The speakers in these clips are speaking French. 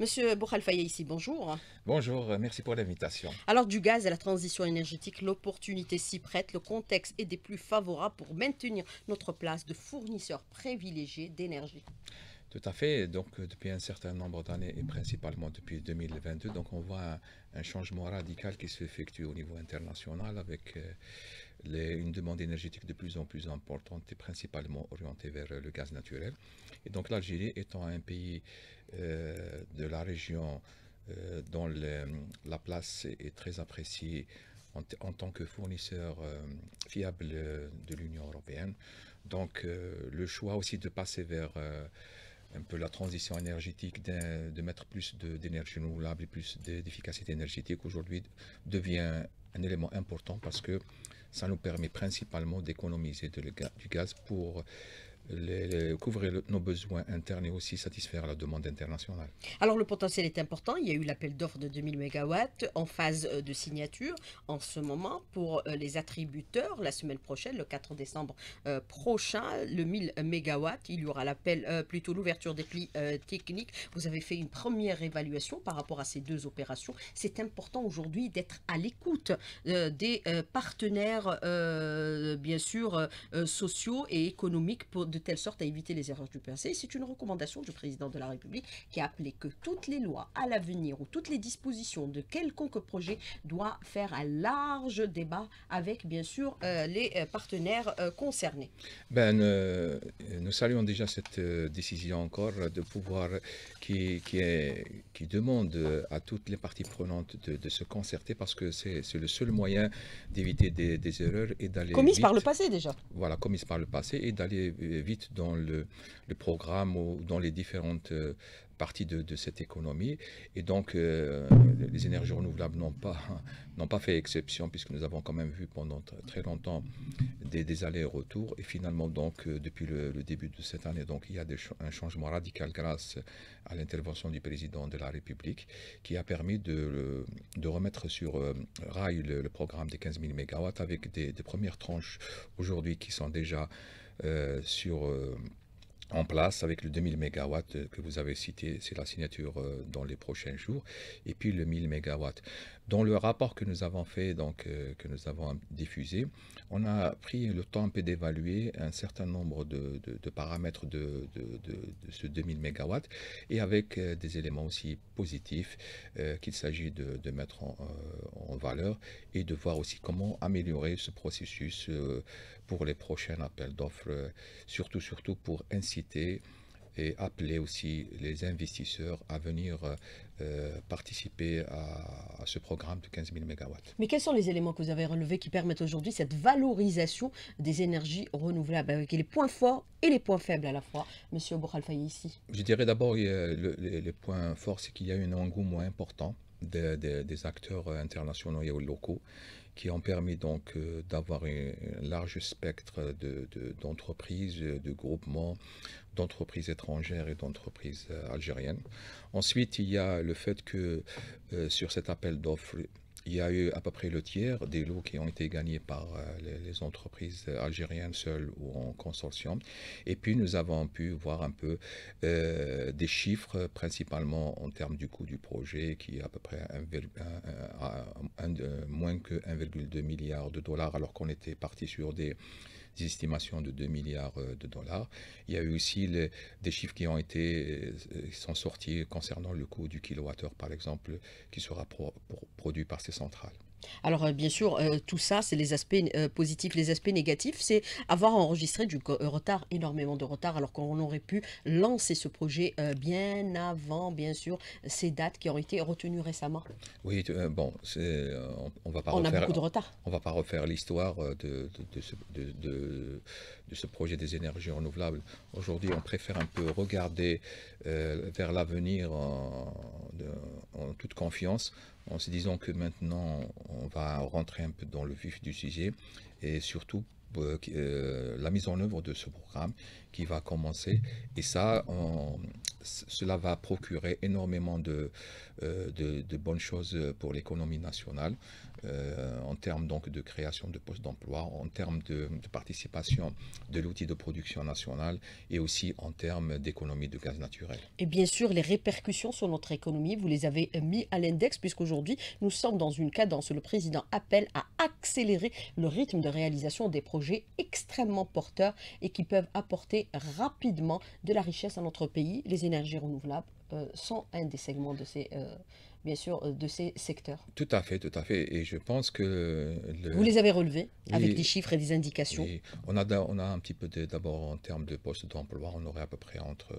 Monsieur Faye ici, bonjour. Bonjour, euh, merci pour l'invitation. Alors du gaz à la transition énergétique, l'opportunité s'y prête, le contexte est des plus favorables pour maintenir notre place de fournisseur privilégié d'énergie. Tout à fait. Donc, euh, depuis un certain nombre d'années et principalement depuis 2022, donc on voit un, changement radical qui s'effectue au niveau international avec euh, une demande énergétique de plus en plus importante et principalement orientée vers euh, le gaz naturel. Et donc, l'Algérie étant un pays de la région dont la place est très appréciée en, en tant que fournisseur fiable de l'Union européenne, donc le choix aussi de passer vers un peu la transition énergétique, de mettre plus d'énergie renouvelable et plus d'efficacité énergétique aujourd'hui devient un élément important parce que ça nous permet principalement d'économiser du gaz pour couvrir nos besoins internes et aussi satisfaire la demande internationale. Alors le potentiel est important, il y a eu l'appel d'offres de 2000 MW en phase euh, de signature en ce moment pour euh, les attributeurs la semaine prochaine, le 4 décembre euh, prochain, le 1000 MW, il y aura l'appel, plutôt l'ouverture des plis techniques. Vous avez fait une première évaluation par rapport à ces deux opérations. C'est important aujourd'hui d'être à l'écoute des partenaires, bien sûr, sociaux et économiques pour de telle sorte à éviter les erreurs du passé. C'est une recommandation du président de la République qui a appelé que toutes les lois à l'avenir ou toutes les dispositions de quelconque projet doit faire un large débat avec, bien sûr, euh, les euh, partenaires euh, concernés. Ben, nous saluons déjà cette décision encore de pouvoir qui, est, qui demande à toutes les parties prenantes de, se concerter parce que c'est le seul moyen d'éviter des, erreurs et d'aller. Commises par le passé déjà. Voilà, commises par le passé et d'aller vite dans le, programme ou dans les différentes euh, parties de, cette économie. Et donc, euh, les énergies renouvelables n'ont pas, n'ont pas fait exception, puisque nous avons quand même vu pendant très longtemps des, allers-retours. Et finalement, donc, euh, depuis le, début de cette année, donc, il y a un changement radical grâce à l'intervention du président de la République, qui a permis de, de remettre sur rail le, programme des 15 000 MW avec des, des premières tranches aujourd'hui qui sont déjà euh, sur, euh, en place avec le 2000 MW que vous avez cité, c'est la signature euh, dans les prochains jours, et puis le 1000 MW. Dans le rapport que nous avons fait, donc que nous avons diffusé, on a pris le temps d'évaluer un certain nombre de, paramètres de, de, ce 2000 MW, et avec des éléments aussi positifs qu'il s'agit de, mettre en, valeur, et de voir aussi comment améliorer ce processus pour les prochains appels d'offres, surtout, surtout pour inciter et appeler aussi les investisseurs à venir euh, participer à, ce programme de 15 000 MW. Mais quels sont les éléments que vous avez relevés qui permettent aujourd'hui cette valorisation des énergies renouvelables avec les points forts et les points faibles à la fois, Monsieur Bouralfaye ici Je dirais d'abord les le, forts, c'est qu'il y a un engouement important des acteurs internationaux et locaux qui ont permis donc euh, d'avoir un large spectre d'entreprises, de, euh, de groupements, d'entreprises étrangères et d'entreprises euh, algériennes. Ensuite, il y a le fait que sur cet appel d'offres, il y a eu à peu près le tiers des lots qui ont été gagnés par euh, les, entreprises euh, algériennes seules ou en consortium. Et puis nous avons pu voir un peu euh, des chiffres, principalement en termes du coût du projet, qui est à peu près moins que 1,2 milliard de dollars, alors qu'on était parti sur des des estimations de 2 milliards euh, de dollars. Il y a eu aussi des chiffres qui ont été, euh, sont sortis concernant le coût du kilowattheure, par exemple, qui sera produit par ces centrales. Alors euh, bien sûr, euh, tout ça, c'est les aspects euh, positifs, les aspects négatifs, c'est avoir enregistré du retard, énormément de retard, alors qu'on aurait pu lancer ce projet bien avant, bien sûr, ces dates qui ont été retenues récemment. Oui, bon, on, va pas refaire, retard. On, va pas refaire l'histoire de, ce, projet des énergies renouvelables. Aujourd'hui, on préfère un peu regarder vers l'avenir en toute confiance en se disant que maintenant on va rentrer un peu dans le vif du sujet et surtout euh, euh, la mise en œuvre de ce programme qui va commencer. Et ça, on, cela va procurer énormément euh, de, bonnes choses pour l'économie nationale euh, en termes donc de création de postes d'emploi, en termes de, participation de l'outil de production nationale et aussi en termes d'économie de gaz naturel. Et bien sûr, les répercussions sur notre économie, vous les avez mis à l'index puisqu'aujourd'hui, nous sommes dans une cadence le président appelle à accélérer le rythme de réalisation des projets extrêmement porteurs et qui peuvent apporter rapidement de la richesse à notre pays renouvelables euh, sont un des segments de ces, euh, bien sûr, euh, de ces secteurs. Tout à fait, tout à fait. Et je pense que... Vous les avez relevés avec des chiffres et des indications. On, a, on a un petit peu d'abord en termes de postes d'emploi, on aurait à peu près entre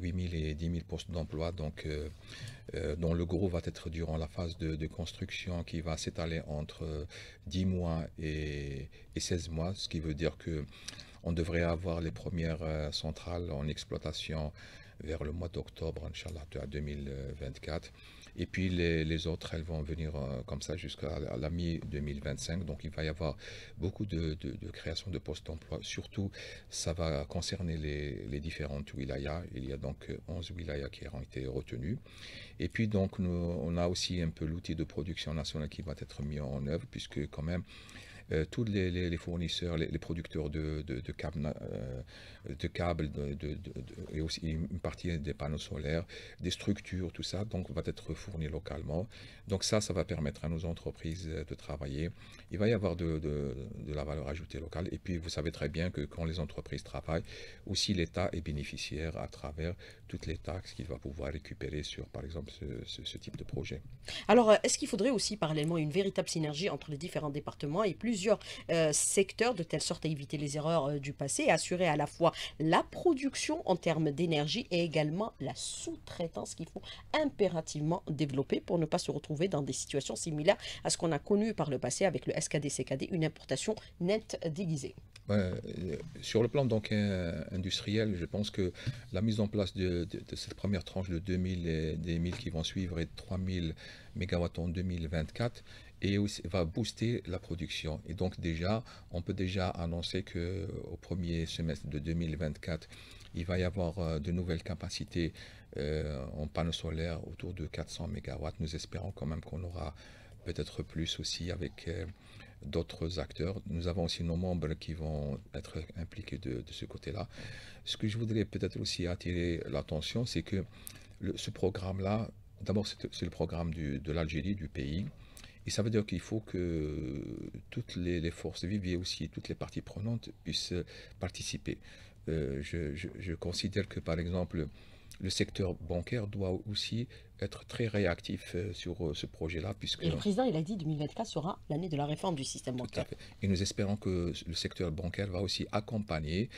8 000 et 10 000 postes d'emploi, donc dont le gros va être durant la phase de, construction qui va s'étaler entre 10 mois et, 16 mois, ce qui veut dire que on devrait avoir les premières centrales en exploitation vers le mois d'octobre, Inch'Allah, 2024. Et puis les, autres, elles vont venir euh, comme ça jusqu'à la mi-2025. Donc il va y avoir beaucoup de, de, de création de postes d'emploi. Surtout, ça va concerner les, les, différentes wilayas. Il y a donc 11 euh, wilayas qui ont été retenues. Et puis donc, nous, on a aussi un peu l'outil de production nationale qui va être mis en œuvre, puisque quand même, euh, tous les, les, fournisseurs, les, producteurs de, de, de câbles, euh, de et aussi une partie des panneaux solaires, des structures, tout ça, donc va être fourni localement. Donc ça, ça va permettre à nos entreprises euh, de travailler. Il va y avoir de, de la valeur ajoutée locale. Et puis, vous savez très bien que quand les entreprises travaillent, aussi l'État est bénéficiaire à travers toutes les taxes qu'il va pouvoir récupérer sur, par exemple, ce, ce type de projet. Alors, est-ce qu'il faudrait aussi parallèlement une véritable synergie entre les différents départements et plus plusieurs euh, secteurs de telle sorte à éviter les erreurs euh, du passé et assurer à la fois la production en termes d'énergie et également la sous-traitance qu'il faut impérativement développer pour ne pas se retrouver dans des situations similaires à ce qu'on a connu par le passé avec le SKD-CKD, une importation nette déguisée. Euh, sur le plan donc industriel, je pense que la mise en place de, cette première tranche de 2000 et des 1000 qui vont suivre et 3000 MW en 2024 et aussi, va booster la production. Et donc déjà, on peut déjà annoncer que au premier semestre de 2024, il va y avoir euh, de nouvelles capacités euh, en panneaux solaires autour de 400 MW. Nous espérons quand même qu'on aura peut-être plus aussi avec euh, d'autres acteurs. Nous avons aussi nos membres qui vont être impliqués de, ce côté-là. Ce que je voudrais peut-être aussi attirer l'attention, c'est que ce programme-là, d'abord c'est le programme de l'Algérie, du pays, et ça veut dire qu'il faut que toutes les, les forces vives mais aussi toutes les parties prenantes puissent participer. Euh, je, considère que, par exemple, le secteur bancaire doit aussi être très réactif euh, sur euh, ce projet-là. puisque et le président, il a dit 2024 sera l'année de la réforme du système bancaire. Et nous espérons que le secteur bancaire va aussi accompagner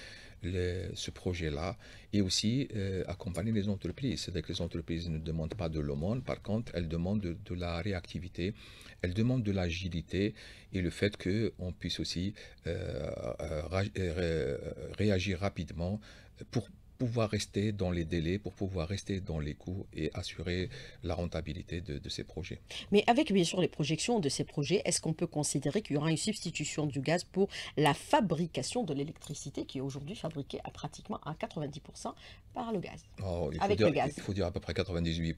ce projet-là et aussi accompagner les entreprises. C'est-à-dire que les entreprises ne demandent pas de l'aumône, par contre, elles demandent de, de la réactivité elle demande de l'agilité et le fait qu'on puisse aussi euh, euh, euh, réagir rapidement pour pouvoir rester dans les délais, pour pouvoir rester dans les coûts et assurer la rentabilité de, ces projets. Mais avec bien sûr les projections de ces projets, est-ce qu'on peut considérer qu'il y aura une substitution du gaz pour la fabrication de l'électricité qui est aujourd'hui fabriquée à pratiquement à 90% par le gaz oh, il faut Avec dire, le gaz. Il faut dire à peu près 98%.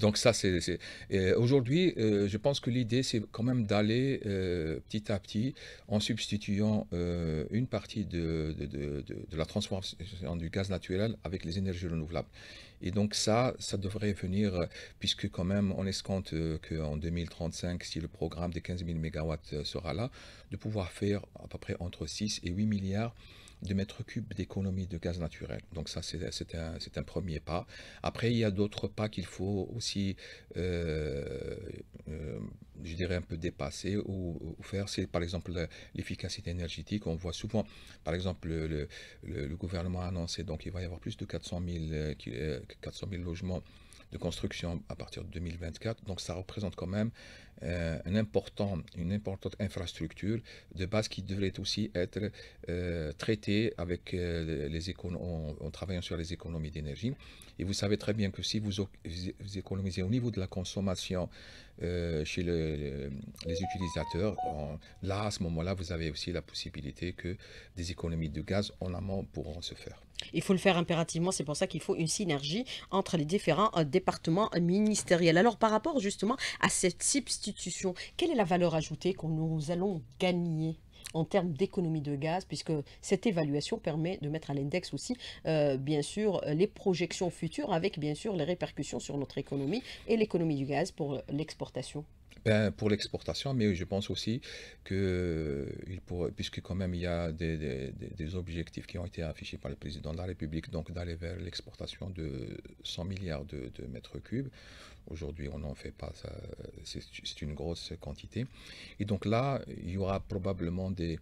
Donc ça, c'est... Euh, aujourd'hui, euh, je pense que l'idée, c'est quand même d'aller euh, petit à petit en substituant une partie de, de, de la transformation du gaz naturel avec les énergies renouvelables. Et donc ça, ça devrait venir, euh, puisque quand même on escompte euh, qu'en 2035, si le programme des 15 000 MW sera là, de pouvoir faire à peu près entre 6 et 8 milliards de mètres cubes d'économie de gaz naturel. Donc ça, c'est un, premier pas. Après, il y a d'autres pas qu'il faut aussi, euh, euh, je dirais, un peu dépasser ou, faire. C'est par exemple l'efficacité énergétique. On voit souvent, par exemple, le, gouvernement a annoncé donc il va y avoir plus de 400 000, 400 000 logements de construction à partir de 2024. Donc ça représente quand même euh, un une importante infrastructure de base qui devrait aussi être euh, traitée avec euh, les en, en, travaillant sur les économies d'énergie. Et vous savez très bien que si vous, économisez au niveau de la consommation chez les utilisateurs, là, à ce moment-là, vous avez aussi la possibilité que des économies de gaz en amont pourront se faire. Il faut le faire impérativement, c'est pour ça qu'il faut une synergie entre les différents euh, départements ministériels. Alors par rapport justement à cette substitution, quelle est la valeur ajoutée que nous allons gagner en termes d'économie de gaz, puisque cette évaluation permet de mettre à l'index aussi, euh, bien sûr, les projections futures avec, bien sûr, les répercussions sur notre économie et l'économie du gaz pour euh, l'exportation. Ben, pour l'exportation, mais je pense aussi que, euh, puisque quand même il y a des, objectifs qui ont été affichés par le président de la République, donc d'aller vers l'exportation de 100 milliards de, de mètres cubes. Aujourd'hui, on n'en fait pas, c'est une grosse quantité. Et donc là, il y aura probablement des,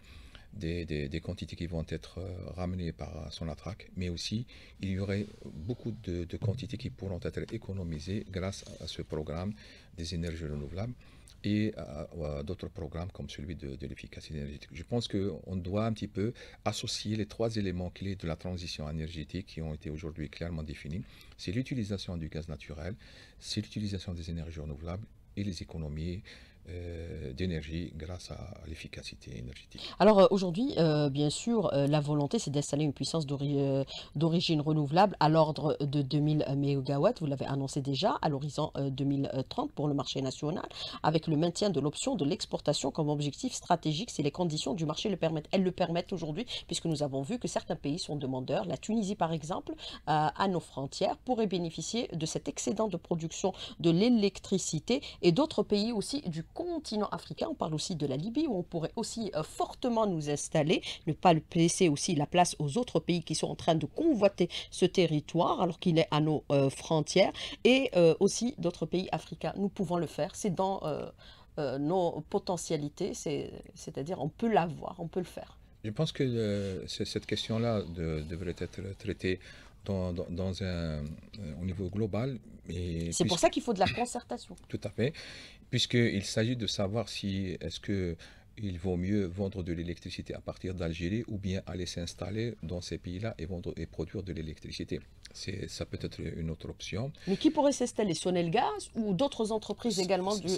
des, quantités qui vont être euh, ramenées par son attraque, mais aussi il y aurait beaucoup de, quantités qui pourront être économisées grâce à ce programme des énergies renouvelables et à, d'autres programmes comme celui de, de l'efficacité énergétique. Je pense qu'on doit un petit peu associer les trois éléments clés de la transition énergétique qui ont été aujourd'hui clairement définis. C'est l'utilisation du gaz naturel, c'est l'utilisation des énergies renouvelables et les économies euh, d'énergie grâce à l'efficacité énergétique. Alors euh, aujourd'hui, euh, bien sûr, la volonté, c'est d'installer une puissance d'origine renouvelable à l'ordre de 2000 MW, vous l'avez annoncé déjà, à l'horizon 2030 pour le marché national, avec le maintien de l'option de l'exportation comme objectif stratégique si les conditions du marché le permettent. Elles le permettent aujourd'hui, puisque nous avons vu que certains pays sont demandeurs, la Tunisie par exemple, à nos frontières, pourrait bénéficier de cet excédent de production de l'électricité et d'autres pays aussi du continent africain. On parle aussi de la Libye où on pourrait aussi euh, fortement nous installer, ne pas laisser aussi la place aux autres pays qui sont en train de convoiter ce territoire alors qu'il est à nos euh, frontières et euh, aussi d'autres pays africains. Nous pouvons le faire, c'est dans nos potentialités, c'est-à-dire on peut l'avoir, on peut le faire. Je pense que cette question-là devrait être traitée dans, un, au niveau global. C'est pour ça qu'il faut de la concertation. Tout à fait puisqu'il s'agit de savoir si est-ce que il vaut mieux vendre de l'électricité à partir d'Algérie ou bien aller s'installer dans ces pays-là et vendre et produire de l'électricité. Ça peut être une autre option. Mais qui pourrait s'installer gaz ou d'autres entreprises également du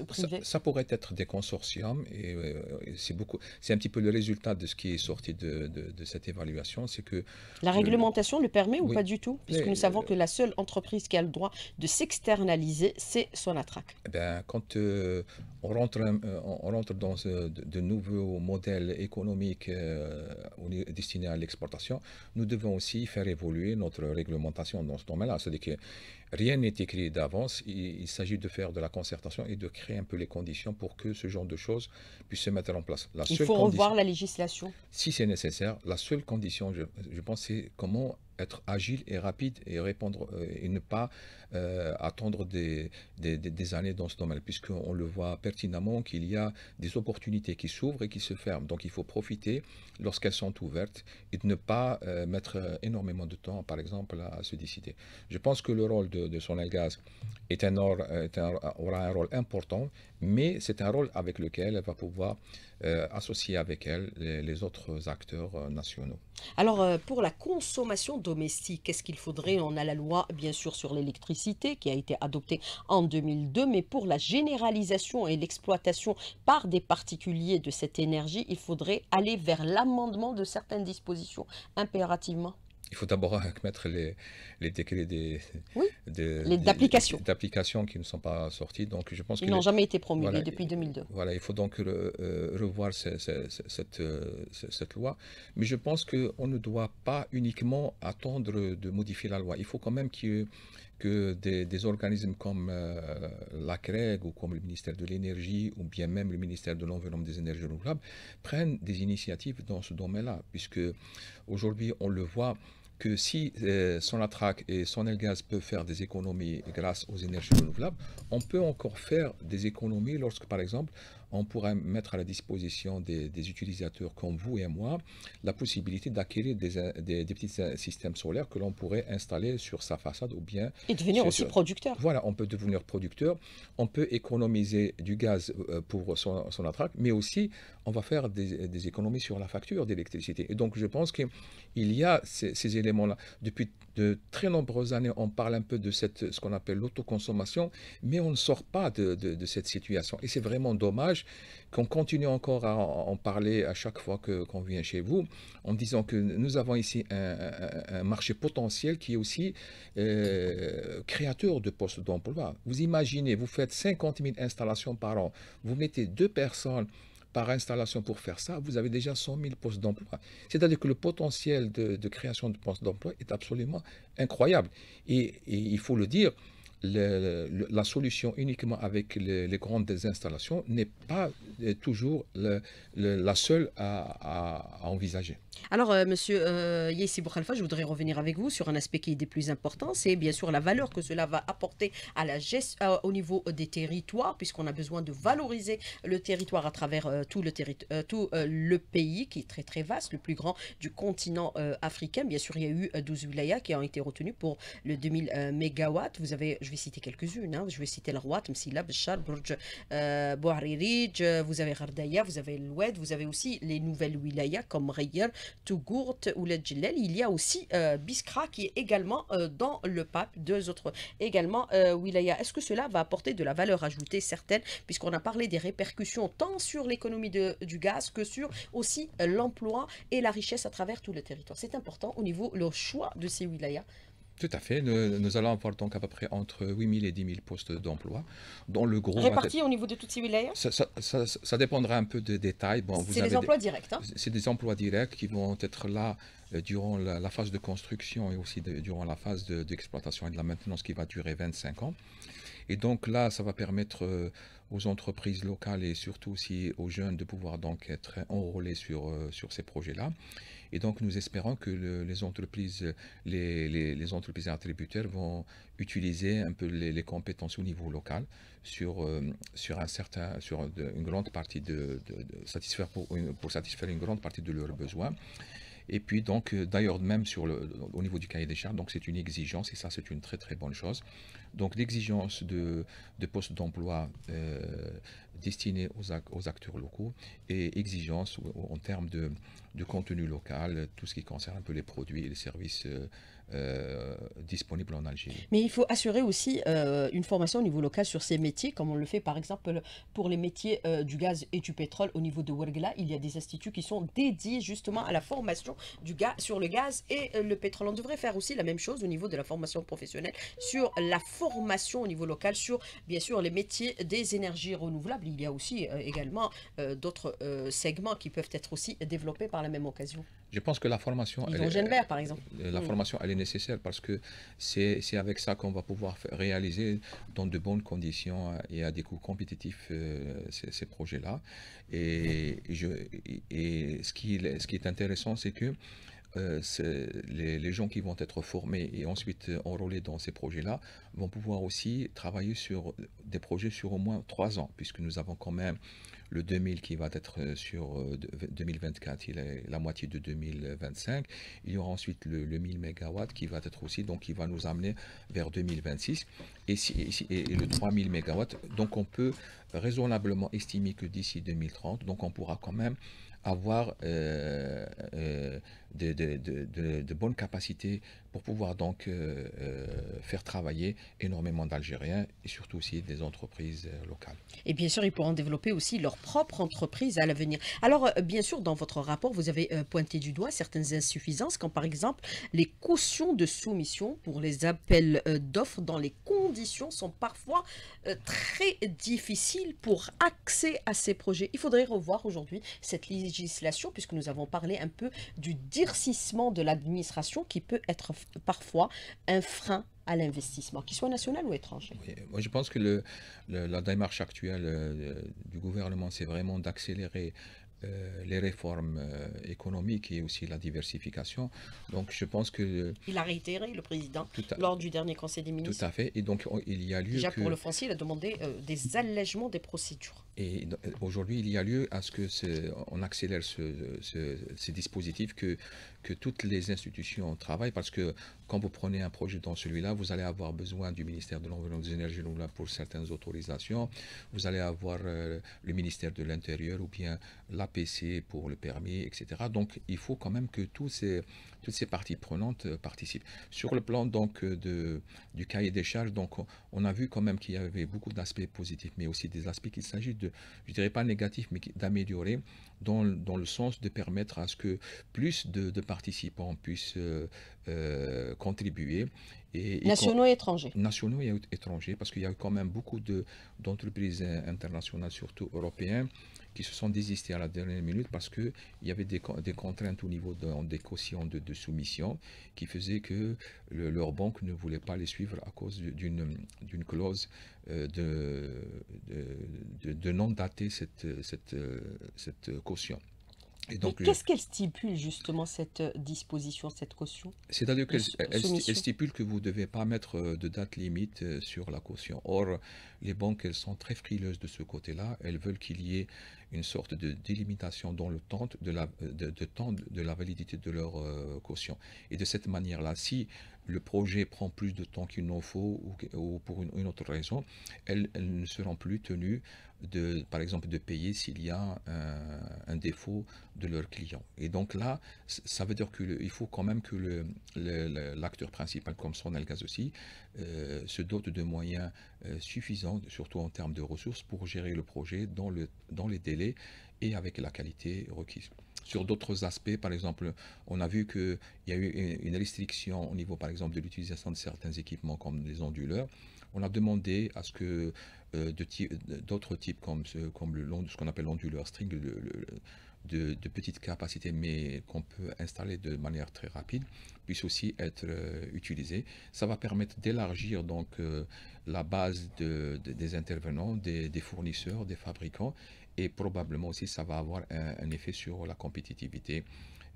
ça, pourrait être des consortiums et, euh, c'est beaucoup. C'est un petit peu le résultat de ce qui est sorti de, cette évaluation, c'est que la réglementation le, permet ou pas du tout, puisque nous savons euh, que la seule entreprise qui a le droit de s'externaliser, c'est Sonatrach. Eh ben, quand euh, on rentre, on rentre dans de, de nouveau modèle économique euh, destiné à l'exportation, nous devons aussi faire évoluer notre réglementation dans ce domaine-là. C'est-à-dire Rien n'est écrit d'avance. Il, s'agit de faire de la concertation et de créer un peu les conditions pour que ce genre de choses puisse se mettre en place. il faut revoir la législation. Si c'est nécessaire, la seule condition, je, pense, c'est comment être agile et rapide et répondre euh, et ne pas euh, attendre des, des, années dans ce domaine, puisqu'on le voit pertinemment qu'il y a des opportunités qui s'ouvrent et qui se ferment. Donc il faut profiter lorsqu'elles sont ouvertes et de ne pas euh, mettre énormément de temps, par exemple, à, à se décider. Je pense que le rôle de de, son gaz est un, aura un rôle important, mais c'est un rôle avec lequel elle va pouvoir euh, associer avec elle les, autres acteurs euh, nationaux. Alors, euh, pour la consommation domestique, qu'est-ce qu'il faudrait On a la loi, bien sûr, sur l'électricité qui a été adoptée en 2002, mais pour la généralisation et l'exploitation par des particuliers de cette énergie, il faudrait aller vers l'amendement de certaines dispositions impérativement il faut d'abord mettre les, les décrets des, d'applications. qui ne sont pas sortis. Donc, je pense Ils n'ont jamais été promulgués depuis 2002. Voilà, il faut donc euh, euh, revoir cette, euh, cette, loi. Mais je pense qu'on ne doit pas uniquement attendre de modifier la loi. Il faut quand même que, que des, organismes comme la CREG ou comme le ministère de l'Énergie ou bien même le ministère de l'Environnement des Énergies renouvelables prennent des initiatives dans ce domaine-là, puisque aujourd'hui, on le voit que si son euh, Sonatrach et son gaz peuvent faire des économies grâce aux énergies renouvelables, on peut encore faire des économies lorsque, par exemple, on pourrait mettre à la disposition des, utilisateurs comme vous et moi la possibilité d'acquérir des, des, petits systèmes solaires que l'on pourrait installer sur sa façade ou bien... Et devenir aussi producteur. Voilà, on peut devenir producteur, on peut économiser du gaz euh, pour son, son mais aussi on va faire des, économies sur la facture d'électricité. Et donc, je pense qu'il y a ces, éléments-là. Depuis de très nombreuses années, on parle un peu de cette, ce qu'on appelle l'autoconsommation, mais on ne sort pas de, cette situation. Et c'est vraiment dommage qu'on continue encore à en parler à chaque fois qu'on vient chez vous, en disant que nous avons ici un, marché potentiel qui est aussi euh, créateur de postes d'emploi. Vous imaginez, vous faites 50 000 installations par an, vous mettez deux personnes par installation pour faire ça, vous avez déjà 100 000 postes d'emploi. C'est-à-dire que le potentiel de, création de postes d'emploi est absolument incroyable. et, il faut le dire, le, la solution uniquement avec les, grandes installations n'est pas euh, toujours la seule à, envisager. Alors, euh, Monsieur euh, Yessi je voudrais revenir avec vous sur un aspect qui est des plus importants, c'est bien sûr la valeur que cela va apporter à la euh, au niveau des territoires, puisqu'on a besoin de valoriser le territoire à travers tout, le, tout le pays, qui est très très vaste, le plus grand du continent africain. Bien sûr, il y a eu 12 wilayas qui ont été retenus pour le 2000 mégawatts. Vous avez, je Hein. je vais citer quelques-unes. Je vais citer le roi, Msila, Burj, euh, euh, vous avez Hardaya, vous avez l'Oued, vous avez aussi les nouvelles wilayas comme Rayer, Tougourt ou Il y a aussi euh, Biskra qui est également dans le pape, deux autres également wilayas. Est-ce que cela va apporter de la valeur ajoutée certaine puisqu'on a parlé des répercussions tant sur l'économie du gaz que sur aussi l'emploi et la richesse à travers tout le territoire C'est important au niveau le choix de ces wilayas tout à fait. Nous, allons avoir donc à peu près entre 8000 et 10 000 postes d'emploi, dont le gros... Répartis au niveau de toutes ces wilayas ça, ça, ça, dépendra un peu des détails. Bon, c'est des emplois directs. Hein c'est des emplois directs qui vont être là euh, durant la, phase de construction et aussi durant la phase d'exploitation et de la maintenance qui va durer 25 ans. Et donc là, ça va permettre euh, aux entreprises locales et surtout aussi aux jeunes de pouvoir donc être enrôlés sur, euh, sur ces projets-là. Et donc, nous espérons que les entreprises, les, entreprises attributaires vont utiliser un peu les, compétences au niveau local sur, euh, sur, un certain, sur une grande partie satisfaire pour, satisfaire une grande partie de leurs besoins. Et puis donc, euh, d'ailleurs même sur le, au niveau du cahier des charges, donc c'est une exigence et ça c'est une très très bonne chose. Donc l'exigence de, de postes d'emploi euh, destinés aux, aux, acteurs locaux et exigence en termes de, de, contenu local, tout ce qui concerne un peu les produits et les services euh, euh, disponibles en Algérie. Mais il faut assurer aussi une formation au niveau local sur ces métiers, comme on le fait par exemple pour les métiers du gaz et du pétrole au niveau de Wergla. Il y a des instituts qui sont dédiés justement à la formation du gaz, sur le gaz et le pétrole. On devrait faire aussi la même chose au niveau de la formation professionnelle sur la formation formation au niveau local sur, bien sûr, les métiers des énergies renouvelables. Il y a aussi euh, également euh, d'autres euh, segments qui peuvent être aussi développés par la même occasion. Je pense que la formation... de vert, par exemple. La formation, elle est nécessaire parce que c'est avec ça qu'on va pouvoir réaliser dans de bonnes conditions et à des coûts compétitifs ces, ces projets-là. Et, je, et ce, qui, ce qui est intéressant, c'est que euh, les, gens qui vont être formés et ensuite euh, enrôlés dans ces projets-là vont pouvoir aussi travailler sur euh, des projets sur au moins trois ans, puisque nous avons quand même le 2000 qui va être sur 2024, il est la moitié de 2025. Il y aura ensuite le, 1000 MW qui va être aussi, donc qui va nous amener vers 2026 et, si, le 3000 MW. Donc on peut raisonnablement estimer que d'ici 2030, donc on pourra quand même avoir de, de, de, de bonnes capacités pour pouvoir donc euh, euh, faire travailler énormément d'Algériens et surtout aussi des entreprises euh, locales. Et bien sûr, ils pourront développer aussi leur propre entreprise à l'avenir. Alors, bien sûr, dans votre rapport, vous avez pointé du doigt certaines insuffisances, comme par exemple les cautions de soumission pour les appels d'offres dans les conditions sont parfois très difficiles pour accès à ces projets. Il faudrait revoir aujourd'hui cette législation, puisque nous avons parlé un peu du de l'administration qui peut être parfois un frein à l'investissement, qu'il soit national ou étranger. moi, je pense que la démarche actuelle euh, du gouvernement, c'est vraiment d'accélérer euh, les réformes euh, économiques et aussi la diversification. Donc je pense que... Il a réitéré, le président, lors du dernier Conseil des ministres. Tout à fait. Et donc il y a lieu... Déjà pour le foncier, il a demandé euh, des allègements des procédures. Et aujourd'hui, il y a lieu à ce que on accélère ce, ce, ce dispositif, que, que toutes les institutions travaillent parce que quand vous prenez un projet dans celui-là, vous allez avoir besoin du ministère de l'Environnement des Énergies renouvelables pour certaines autorisations, vous allez avoir euh, le ministère de l'Intérieur ou bien l'APC pour le permis, etc. Donc il faut quand même que tous ces, toutes ces parties prenantes euh, participent. Sur le plan donc euh, de, du cahier des charges, donc on a vu quand même qu'il y avait beaucoup d'aspects positifs, mais aussi des aspects qu'il s'agit de, je dirais pas négatifs, mais d'améliorer dans, le sens de permettre à ce que plus de, participants puissent euh, contribuer nationaux et étrangers. Nationaux et étrangers, parce qu'il y a quand même beaucoup d'entreprises internationales, surtout européennes, qui se sont désistés à la dernière minute parce qu'il y avait des, contraintes au niveau de, des cautions de, soumission qui faisaient que leur banque ne voulait pas les suivre à cause d'une clause euh, de, non-dater cette, cette, euh, cette caution. Euh, qu'est-ce qu'elle stipule justement cette disposition, cette caution C'est-à-dire qu'elle stipule que vous ne devez pas mettre de date limite sur la caution. Or, les banques, elles sont très frileuses de ce côté-là. Elles veulent qu'il y ait une sorte de délimitation dans le temps de la, euh, de, temps de la validité de leur euh, caution. Et de cette manière-là, si le projet prend plus de temps qu'il n'en faut ou, pour une, autre raison, elles ne seront plus tenues par exemple, de payer s'il y a euh, un défaut de leur client. Et donc là, ça veut dire qu'il faut quand même que l'acteur principal, comme son Elgaz aussi, euh, se dote de moyens euh, suffisants, surtout en termes de ressources, pour gérer le projet dans, le, dans les délais et avec la qualité requise sur d'autres aspects. Par exemple, on a vu qu'il y a eu une restriction au niveau, par exemple, de l'utilisation de certains équipements comme les onduleurs on a demandé à ce que euh, euh, d'autres types comme, ce, comme le long, ce qu'on appelle l'onduleur string, de, de, petites capacités mais qu'on peut installer de manière très rapide, puissent aussi être euh, utilisés. Ça va permettre d'élargir donc la base des intervenants, des, fournisseurs, des fabricants et probablement aussi ça va avoir un effet sur la compétitivité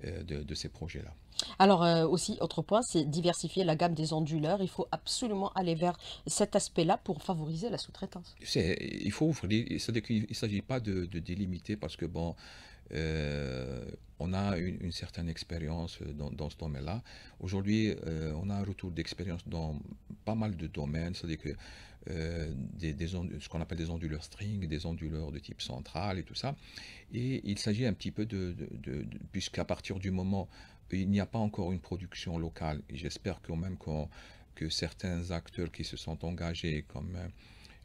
euh, de, ces projets-là. Alors euh, aussi, autre point, c'est diversifier la gamme des onduleurs. Il faut absolument aller vers cet aspect-là pour favoriser la sous-traitance. Il faut ouvrir, c'est-à-dire ne s'agit pas de, délimiter parce que bon, euh, on a une, certaine expérience dans, ce domaine-là. Aujourd'hui, on a un retour d'expérience dans pas mal de domaines, c'est-à-dire que euh, des, ce qu'on appelle des onduleurs string, des onduleurs de type central et tout ça. Et il s'agit un petit peu de, puisqu'à partir du moment il n'y a pas encore une production locale, et j'espère quand même que certains acteurs qui se sont engagés comme euh,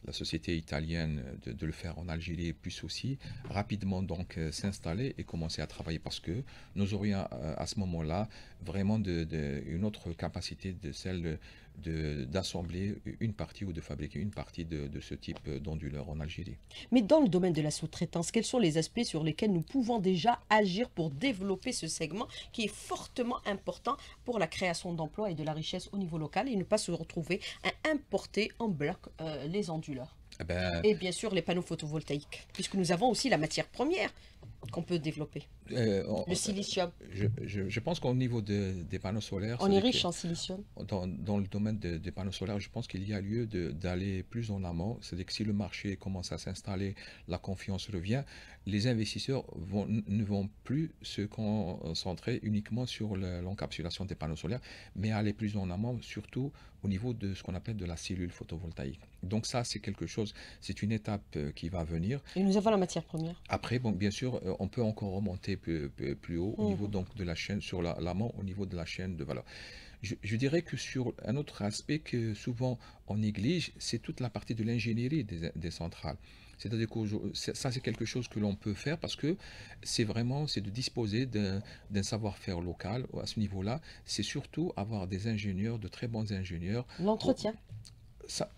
la société italienne de, le faire en Algérie puisse aussi rapidement donc euh, s'installer et commencer à travailler parce que nous aurions à ce moment-là vraiment une autre capacité de celle de d'assembler une partie ou de fabriquer une partie de, ce type d'onduleur en Algérie. Mais dans le domaine de la sous-traitance, quels sont les aspects sur lesquels nous pouvons déjà agir pour développer ce segment qui est fortement important pour la création d'emplois et de la richesse au niveau local et ne pas se retrouver à importer en bloc euh, les onduleurs eh ben, Et bien sûr les panneaux photovoltaïques, puisque nous avons aussi la matière première qu'on peut développer euh, Le silicium. Je, pense qu'au niveau des panneaux solaires... On est riche en silicium. Dans, le domaine des panneaux solaires, je pense qu'il y a lieu d'aller plus en amont. C'est-à-dire que si le marché commence à s'installer, la confiance revient, les investisseurs vont, ne vont plus se concentrer uniquement sur l'encapsulation des panneaux solaires, mais aller plus en amont, surtout au niveau de ce qu'on appelle de la cellule photovoltaïque. Donc ça, c'est quelque chose, c'est une étape euh, qui va venir. Et nous avons la matière première. Après, bon, bien sûr, euh, on peut encore remonter plus, haut au niveau mhm. donc de la chaîne, sur l'amont, au niveau de la chaîne de valeur. Je, dirais que sur un autre aspect que souvent on néglige, c'est toute la partie de l'ingénierie des, centrales. C'est-à-dire que ça, c'est quelque chose que l'on peut faire parce que c'est vraiment c'est de disposer d'un savoir-faire local à ce niveau-là. C'est surtout avoir des ingénieurs, de très bons ingénieurs. L'entretien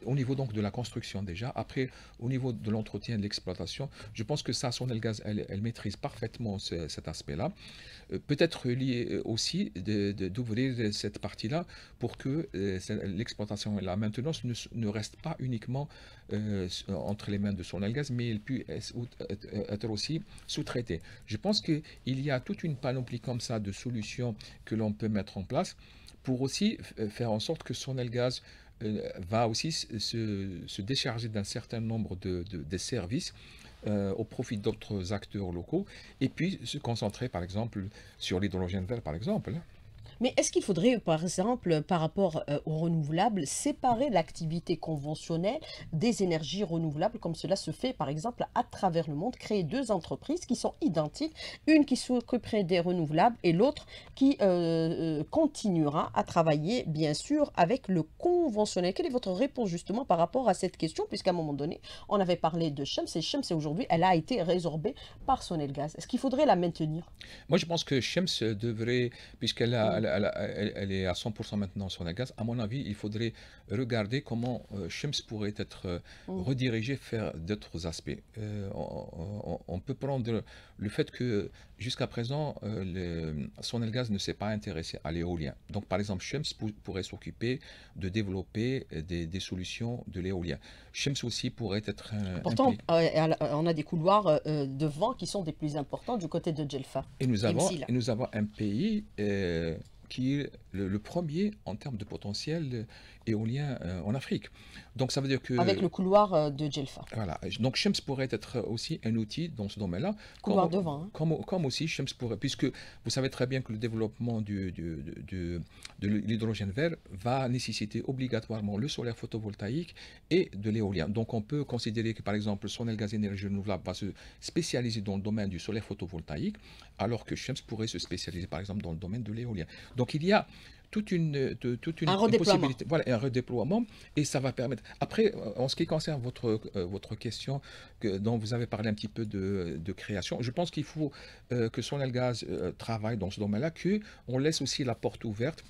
au niveau donc de la construction déjà, après au niveau de l'entretien de l'exploitation, je pense que ça, son elle, maîtrise parfaitement cet aspect-là. Euh, peut-être lié euh, aussi d'ouvrir cette partie-là pour que euh, l'exploitation et la maintenance ne, ne restent pas uniquement entre les mains de Sonelgaz, mais elle puisse être aussi sous-traitée. Je pense qu'il y a toute une panoplie comme ça de solutions que l'on peut mettre en place pour aussi faire en sorte que Sonelgaz euh, va aussi se, décharger d'un certain nombre de, services euh, au profit d'autres acteurs locaux et puis se concentrer par exemple sur l'hydrogène vert par exemple. Hein. Mais est-ce qu'il faudrait, par exemple, euh, par rapport euh, aux renouvelables, séparer l'activité conventionnelle des énergies renouvelables, comme cela se fait, par exemple, à travers le monde, créer deux entreprises qui sont identiques, une qui s'occuperait des renouvelables et l'autre qui euh, continuera à travailler, bien sûr, avec le conventionnel Quelle est votre réponse, justement, par rapport à cette question, puisqu'à un moment donné, on avait parlé de Shems, et Shems, aujourd'hui, elle a été résorbée par Sonelgaz. Est-ce qu'il faudrait la maintenir Moi, je pense que Shems devrait, puisqu'elle a, elle, est à 100% maintenant sur le gaz. À mon avis, il faudrait regarder comment euh, pourrait être euh, mm. redirigé faire d'autres aspects. Euh, on, peut prendre le fait que jusqu'à présent, euh, le, gaz ne s'est pas intéressé à l'éolien. Donc, par exemple, Chems pourrait s'occuper de développer des, solutions de l'éolien. Chems aussi pourrait être. Pourtant, on a des couloirs de vent qui sont des plus importants du côté de Djelfa. Et nous avons, et nous avons un pays qui est le, premier en termes de potentiel éolien euh, en Afrique. Donc ça veut dire que... Avec le couloir euh, de Djelfa. Voilà. Donc Shems pourrait être aussi un outil dans ce domaine-là. Couloir comme, de vin. Hein. Comme, aussi Shems pourrait... Puisque vous savez très bien que le développement du, de l'hydrogène vert va nécessiter obligatoirement le solaire photovoltaïque et de l'éolien. Donc on peut considérer que par exemple Sonel Gaz Énergie Renouvelable va se spécialiser dans le domaine du solaire photovoltaïque alors que Shems pourrait se spécialiser par exemple dans le domaine de l'éolien. Donc il y a toute une, euh, toute une, possibilité, voilà, un redéploiement, et ça va permettre. Après, en ce qui concerne votre, euh, votre question dont vous avez parlé un petit peu de, création, je pense qu'il faut euh, que Sonalgaz travaille dans ce domaine-là, qu'on laisse aussi la porte ouverte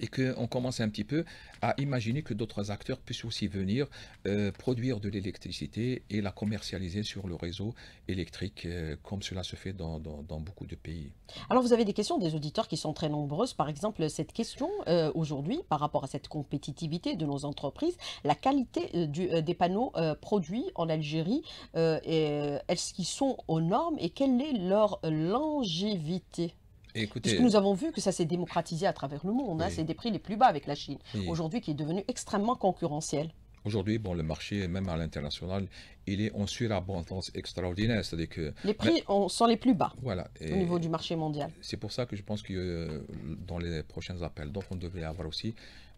et qu'on commence un petit peu à imaginer que d'autres acteurs puissent aussi venir euh, produire de l'électricité et la commercialiser sur le réseau électrique, euh, comme cela se fait dans, beaucoup de pays. Alors vous avez des questions des auditeurs qui sont très nombreuses. Par exemple, cette question euh, aujourd'hui par rapport à cette compétitivité de nos entreprises, la qualité des panneaux produits en Algérie, est-ce qu'ils sont aux normes et quelle est leur longévité Écoutez, que nous avons vu que ça s'est démocratisé à travers le monde. Hein, c'est des prix les plus bas avec la Chine. Aujourd'hui, qui est devenu extrêmement concurrentiel. Aujourd'hui, bon, le marché, même à l'international, il est en surabondance extraordinaire. à dire que... Les prix sont les plus bas voilà, au niveau du marché mondial. C'est pour ça que je pense que euh, dans les prochains appels donc, on devrait avoir aussi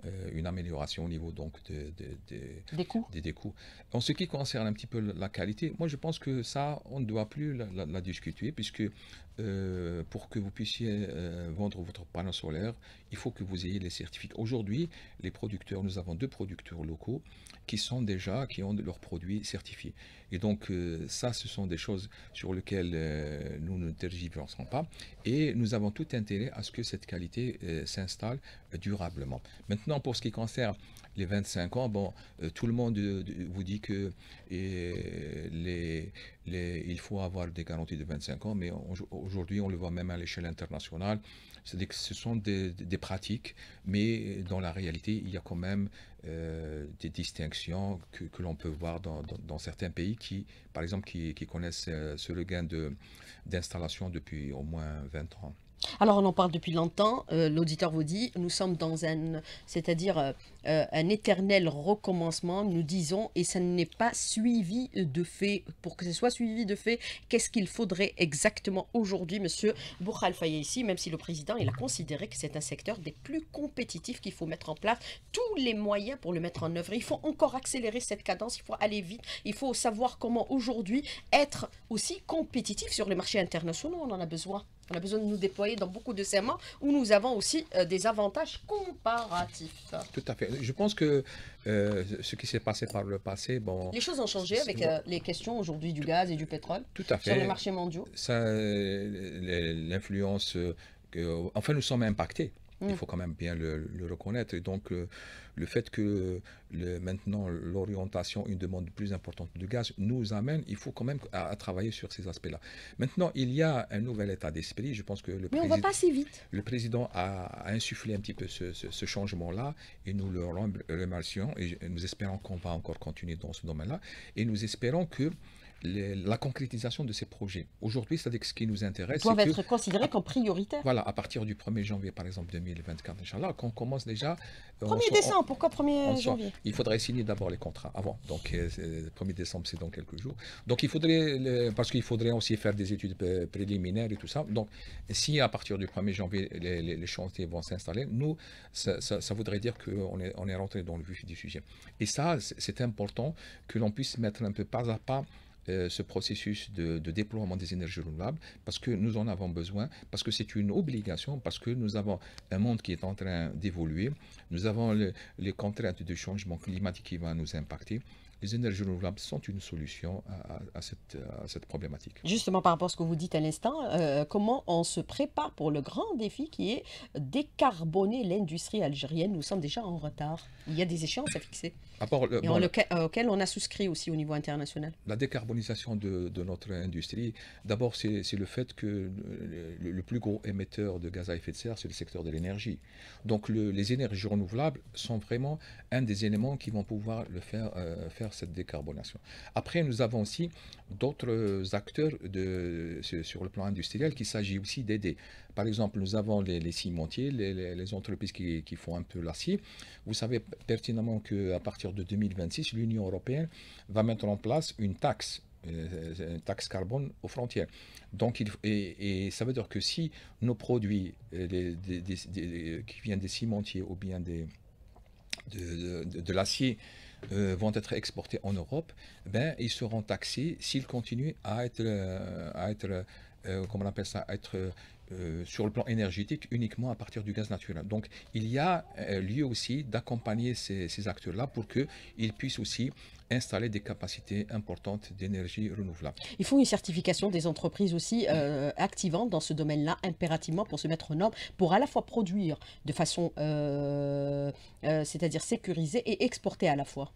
euh, une amélioration au niveau donc, des, coûts. Des, coûts. En ce qui concerne un petit peu la qualité, moi je pense que ça, on ne doit plus la, la discuter puisque euh, pour que vous puissiez euh, vendre votre panneau solaire, il faut que vous ayez les certificats. Aujourd'hui, les producteurs, nous avons deux producteurs locaux qui sont déjà, qui ont leurs produits certifiés. Et donc, euh, ça, ce sont des choses sur lesquelles nous ne tergiversons pas. Et nous avons tout intérêt à ce que cette qualité s'installe durablement. Maintenant, pour ce qui concerne les 25 ans, bon, euh, tout le monde euh, vous dit que il faut avoir des garanties de 25 ans, mais aujourd'hui, on le voit même à l'échelle internationale. C'est-à-dire que ce sont des, pratiques, mais dans la réalité, il y a quand même euh, des distinctions que, l'on peut voir dans, certains pays qui, par exemple, qui, connaissent ce regain d'installation de, depuis au moins 20 ans. Alors on en parle depuis longtemps, euh, l'auditeur vous dit, nous sommes dans un, c'est-à-dire euh, euh, un éternel recommencement, nous disons, et ça n'est pas suivi de fait. Pour que ce soit suivi de fait, qu'est-ce qu'il faudrait exactement aujourd'hui, monsieur Boukhal ici, même si le président, il a considéré que c'est un secteur des plus compétitifs qu'il faut mettre en place, tous les moyens pour le mettre en œuvre. Il faut encore accélérer cette cadence, il faut aller vite, il faut savoir comment aujourd'hui être aussi compétitif sur le marché international, on en a besoin. On a besoin de nous déployer dans beaucoup de segments où nous avons aussi euh, des avantages comparatifs. Tout à fait. Je pense que euh, ce qui s'est passé par le passé, bon... Les choses ont changé avec euh, les questions aujourd'hui du gaz et du pétrole sur les marchés mondiaux. Ça, l'influence... Enfin, nous sommes impactés. Il mm. faut quand même bien le, reconnaître. donc, le fait que euh, le, maintenant l'orientation, une demande plus importante de gaz nous amène, il faut quand même à, travailler sur ces aspects-là. Maintenant, il y a un nouvel état d'esprit. Je pense que le, président a, insufflé un petit peu ce, changement-là et nous le remercions et nous espérons qu'on va encore continuer dans ce domaine-là et nous espérons que la concrétisation de ces projets. Aujourd'hui, c'est-à-dire que ce qui nous intéresse... Doivent être considérés comme prioritaires. Voilà, à partir du 1er janvier, par exemple, 2024, Inch'Allah, qu'on commence déjà... 1er euh, décembre pourquoi 1er janvier Il faudrait signer d'abord les contrats avant. Donc, euh, le 1er décembre, c'est dans quelques jours. Donc, il faudrait, parce qu'il faudrait aussi faire des études préliminaires et tout ça. Donc, si à partir du 1er janvier, les, chantiers vont s'installer, nous, ça, voudrait dire qu'on est, on est rentré dans le vif du sujet. Et ça, c'est important que l'on puisse mettre un peu pas à pas euh, ce processus de, déploiement des énergies renouvelables parce que nous en avons besoin, parce que c'est une obligation, parce que nous avons un monde qui est en train d'évoluer, nous avons les contraintes de changement climatique qui vont nous impacter les énergies renouvelables sont une solution à, cette, problématique. Justement, par rapport à ce que vous dites à l'instant, euh, comment on se prépare pour le grand défi qui est décarboner l'industrie algérienne Nous sommes déjà en retard. Il y a des échéances à fixer. Et euh, auquel on a souscrit aussi au niveau international. La décarbonisation de, notre industrie, d'abord, c'est le fait que le, plus gros émetteur de gaz à effet de serre, c'est le secteur de l'énergie. Donc les énergies renouvelables sont vraiment un des éléments qui vont pouvoir le faire, euh, faire cette décarbonation. Après, nous avons aussi d'autres acteurs sur le plan industriel qu'il s'agit aussi d'aider. Par exemple, nous avons les, cimentiers, les, entreprises qui, font un peu l'acier. Vous savez pertinemment qu'à partir de 2026, l'Union européenne va mettre en place une taxe euh, une taxe carbone aux frontières. Donc, et, ça veut dire que si nos produits euh, qui viennent des cimentiers ou bien de, l'acier euh, vont être exportés en Europe, ben, ils seront taxés s'ils continuent à être, à être on appelle ça, à être euh, sur le plan énergétique uniquement à partir du gaz naturel. Donc il y a euh, lieu aussi d'accompagner ces, acteurs-là pour qu'ils puissent aussi installer des capacités importantes d'énergie renouvelable. Il faut une certification des entreprises aussi euh, activantes dans ce domaine-là impérativement pour se mettre en normes, pour à la fois produire de façon, c'est-à-dire sécurisée et exporter à la fois.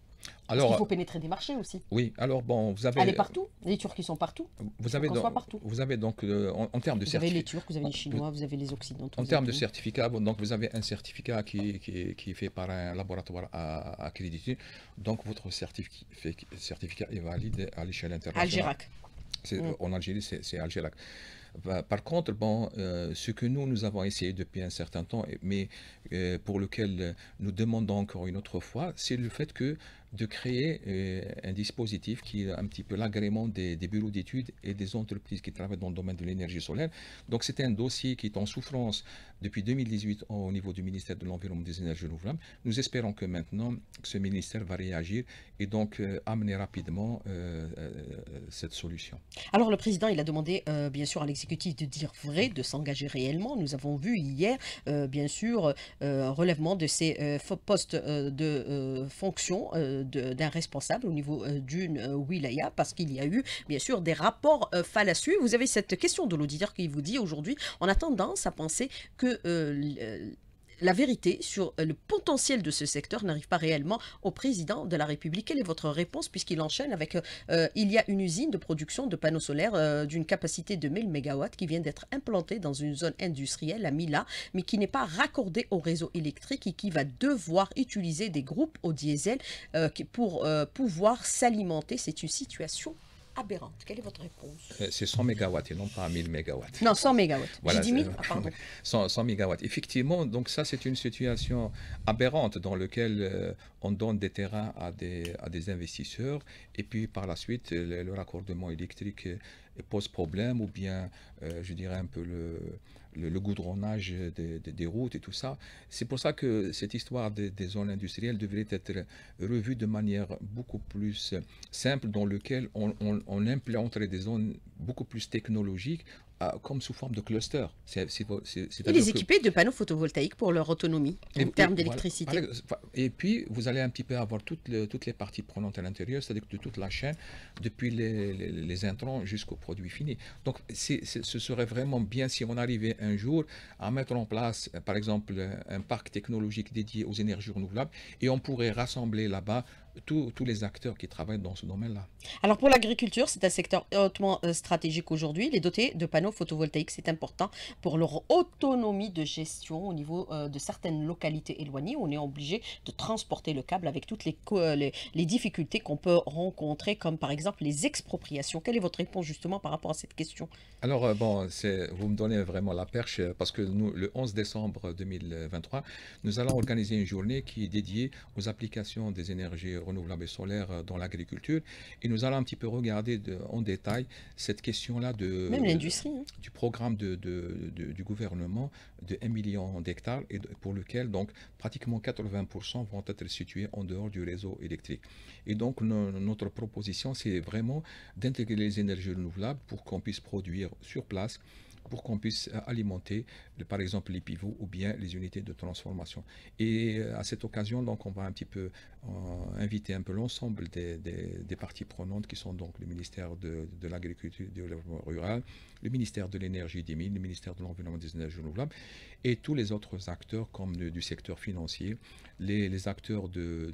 Alors, il euh, faut pénétrer des marchés aussi. Oui, alors bon, vous avez. Aller euh, partout. Les Turcs, ils sont partout. Vous avez donc, partout. Vous avez donc, euh, en, termes de certificat. Vous avez les Turcs, vous avez les Chinois, vous avez les Occidentaux. En termes de certificat, donc vous avez un certificat qui, qui, qui est fait par un laboratoire à, accrédité. Donc votre certificat, certificat est valide à l'échelle internationale. Algérac. Mm. En Algérie, c'est Algérac. Bah, par contre, bon, ce que nous, nous avons essayé depuis un certain temps, mais pour lequel nous demandons encore une autre fois, c'est le fait que de créer euh, un dispositif qui est un petit peu l'agrément des, bureaux d'études et des entreprises qui travaillent dans le domaine de l'énergie solaire. Donc c'est un dossier qui est en souffrance depuis 2018 au niveau du ministère de l'Environnement des Énergies renouvelables. Nous espérons que maintenant ce ministère va réagir et donc euh, amener rapidement euh, cette solution. Alors le président, il a demandé bien sûr à l'exécutif de dire vrai, de s'engager réellement. Nous avons vu hier, bien sûr, un relèvement de ces postes de fonction d'un responsable au niveau euh, d'une euh, wilaya parce qu'il y a eu bien sûr des rapports euh, fallacieux. Vous avez cette question de l'auditeur qui vous dit aujourd'hui on a tendance à penser que la vérité sur euh, le potentiel de ce secteur n'arrive pas réellement au président de la République. Quelle est votre réponse puisqu'il enchaîne avec euh, euh, il y a une usine de production de panneaux solaires d'une capacité de 1000 MW qui vient d'être implantée dans une zone industrielle à Mila, mais qui n'est pas raccordée au réseau électrique et qui va devoir utiliser des groupes au diesel pour pouvoir s'alimenter. C'est une situation aberrante. Quelle est votre réponse euh, C'est 100 MW et non pas 1000 MW. Non, 100 MW. 100, MW. Effectivement, donc ça, c'est une situation aberrante dans laquelle euh, on donne des terrains à des, à des investisseurs et puis par la suite, euh, le, raccordement électrique pose problème ou bien, je dirais un peu le le, goudronnage des routes et tout ça. C'est pour ça que cette histoire des, zones industrielles devrait être revue de manière beaucoup plus simple, dans lequel on, on, on implanterait des zones beaucoup plus technologiques comme sous forme de cluster. C'est, et les équiper de panneaux photovoltaïques pour leur autonomie en termes d'électricité. Et puis, vous allez un petit peu avoir toutes, toutes les parties prenantes à l'intérieur, c'est-à-dire de toute la chaîne, depuis les, intrants jusqu'au produit fini. Donc, ce serait vraiment bien si on arrivait un jour à mettre en place, par exemple, un parc technologique dédié aux énergies renouvelables et on pourrait rassembler là-bas tous, les acteurs qui travaillent dans ce domaine-là. Alors pour l'agriculture, c'est un secteur hautement euh, stratégique aujourd'hui. Les dotés de panneaux photovoltaïques. C'est important pour leur autonomie de gestion au niveau euh, de certaines localités éloignées. On est obligé de transporter le câble avec toutes euh, les, les difficultés qu'on peut rencontrer, comme par exemple les expropriations. Quelle est votre réponse justement par rapport à cette question Alors bon, vous me donnez vraiment la perche parce que nous, le 11 décembre 2023, nous allons organiser une journée qui est dédiée aux applications des énergies renouvelables et solaires euh, dans l'agriculture. Et nous allons un petit peu regarder en détail cette question-là de hein. du programme de, du gouvernement de 1 million d'hectares et pour lequel donc pratiquement 80% vont être situés en dehors du réseau électrique. Et donc notre proposition, c'est vraiment d'intégrer les énergies renouvelables pour qu'on puisse produire sur place pour qu'on puisse euh, alimenter, euh, par exemple, les pivots ou bien les unités de transformation. Et euh, à cette occasion, donc, on va un petit peu inviter un peu l'ensemble des, parties prenantes qui sont donc le ministère de, l'Agriculture et du Développement Rural, le ministère de l'Énergie des Mines, le ministère de l'Environnement et des Énergies renouvelables et tous les autres acteurs comme du secteur financier, les, acteurs de,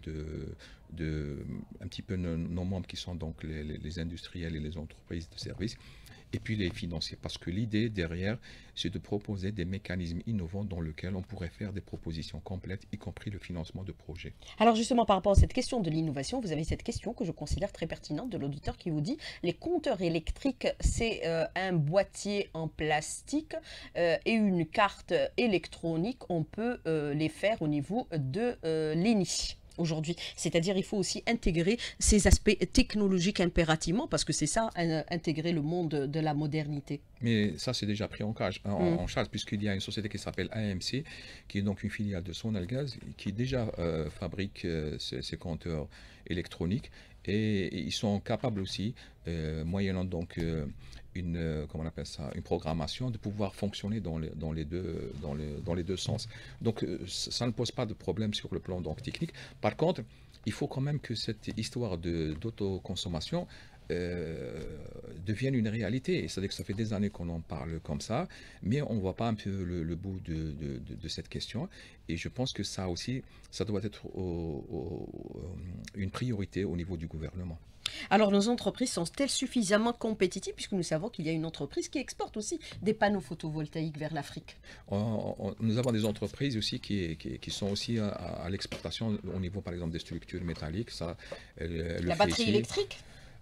de, un petit peu nos membres qui sont donc les, les industriels et les entreprises de services et puis les financer, Parce que l'idée derrière, c'est de proposer des mécanismes innovants dans lesquels on pourrait faire des propositions complètes, y compris le financement de projets. Alors justement, par rapport à cette question de l'innovation, vous avez cette question que je considère très pertinente de l'auditeur qui vous dit, les compteurs électriques, c'est euh, un boîtier en plastique euh, et une carte électronique, on peut euh, les faire au niveau de l'INI aujourd'hui. C'est-à-dire il faut aussi intégrer ces aspects technologiques impérativement, parce que c'est ça, euh, intégrer le monde de la modernité. Mais ça, c'est déjà pris en, hein, mm. charge, en, puisqu'il y a une société qui s'appelle AMC, qui est donc une filiale de Sonalgaz, qui déjà euh, fabrique euh, ces, compteurs électroniques et ils sont capables aussi, moyennant donc une, euh, comment on appelle ça, une programmation de pouvoir fonctionner dans les, dans les, deux, dans dans les deux sens. Donc euh, ça ne pose pas de problème sur le plan donc, technique. Par contre, il faut quand même que cette histoire d'autoconsommation euh, deviennent une réalité. C'est-à-dire que ça fait des années qu'on en parle comme ça, mais on ne voit pas un peu le, bout de, cette question. Et je pense que ça aussi, ça doit être euh, une priorité au niveau du gouvernement. Alors, nos entreprises sont-elles suffisamment compétitives puisque nous savons qu'il y a une entreprise qui exporte aussi des panneaux photovoltaïques vers l'Afrique Nous avons des entreprises aussi qui, sont aussi à, l'exportation au niveau, par exemple, des structures métalliques. La batterie électrique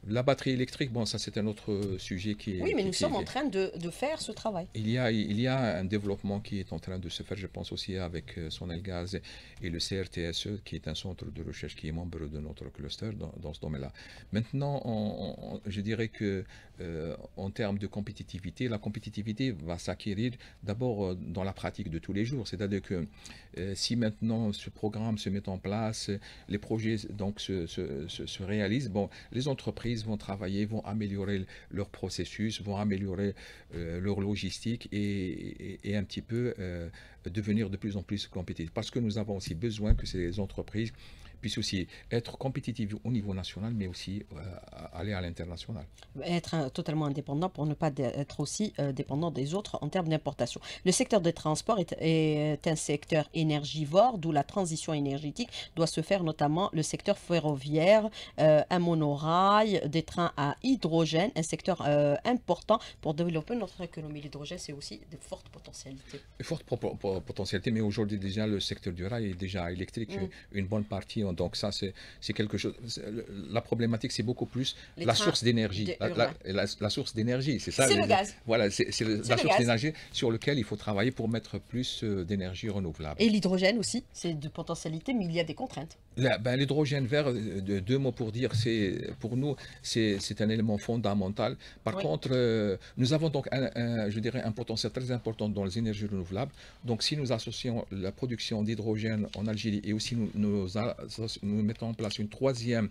la batterie électrique, bon, ça c'est un autre euh, sujet qui est... Oui, mais nous sommes en train de, faire ce travail. Il y, a, il y a un développement qui est en train de se faire, je pense aussi avec euh, gaz et le CRTSE, qui est un centre de recherche qui est membre de notre cluster dans, ce domaine-là. Maintenant, je dirais que euh, en termes de compétitivité, la compétitivité va s'acquérir d'abord euh, dans la pratique de tous les jours. C'est-à-dire que euh, si maintenant ce programme se met en place, les projets donc se, réalisent, bon, les entreprises vont travailler, vont améliorer leur processus, vont améliorer leur logistique et, et, un petit peu devenir de plus en plus compétitives. Parce que nous avons aussi besoin que ces entreprises puisse aussi être compétitif au niveau national, mais aussi euh, aller à l'international. Être euh, totalement indépendant pour ne pas être aussi euh, dépendant des autres en termes d'importation. Le secteur des transports est, un secteur énergivore, d'où la transition énergétique doit se faire notamment le secteur ferroviaire, un monorail, des trains à hydrogène, un secteur important pour développer notre économie. L'hydrogène, c'est aussi de fortes potentialités. Fortes potentialités, mais aujourd'hui déjà le secteur du rail est déjà électrique. Mm. Une bonne partie donc ça, c'est quelque chose. La problématique, c'est beaucoup plus la source d'énergie. La, source d'énergie, c'est ça. gaz. Voilà, c'est la source d'énergie sur laquelle il faut travailler pour mettre plus euh, d'énergie renouvelable. Et l'hydrogène aussi, c'est de potentialité, mais il y a des contraintes. Ben, l'hydrogène vert, euh, deux mots pour dire, c'est pour nous, c'est un élément fondamental. Par contre, euh, nous avons donc, un, je dirais, un potentiel très important dans les énergies renouvelables. Donc, si nous associons la production d'hydrogène en Algérie et aussi nous mettons en place une troisième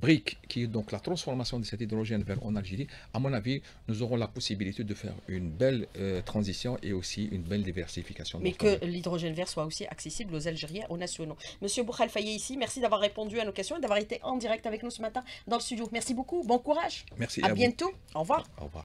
brique qui est donc la transformation de cet hydrogène vert en Algérie, à mon avis, nous aurons la possibilité de faire une belle euh, transition et aussi une belle diversification. Mais que l'hydrogène vert soit aussi accessible aux Algériens, aux nationaux. Monsieur Boukhal ici, merci d'avoir répondu à nos questions et d'avoir été en direct avec nous ce matin dans le studio. Merci beaucoup, bon courage. Merci. À, bientôt. Au revoir. Au revoir.